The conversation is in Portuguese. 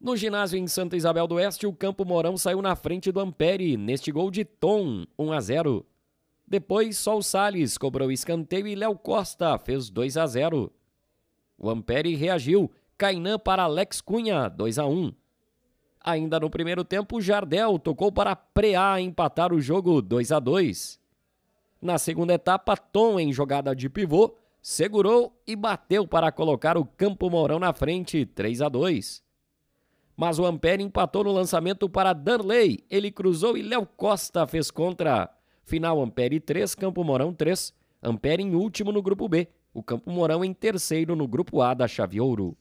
No ginásio em Santa Isabel do Oeste, o Campo Mourão saiu na frente do Ampere, neste gol de Tom, 1 a 0. Depois, Sol Sales cobrou escanteio e Léo Costa fez 2 a 0. O Ampere reagiu, Cainã para Alex Cunha, 2 a 1. Ainda no primeiro tempo, Jardel tocou para Preá empatar o jogo 2 a 2. Na segunda etapa, Tom, em jogada de pivô, segurou e bateu para colocar o Campo Mourão na frente, 3 a 2 mas o Ampere empatou no lançamento para Danley. Ele cruzou e Léo Costa fez contra. Final Ampere 3, Campo Mourão 3. Ampere em último no grupo B. O Campo Mourão em terceiro no grupo A da Chave Ouro.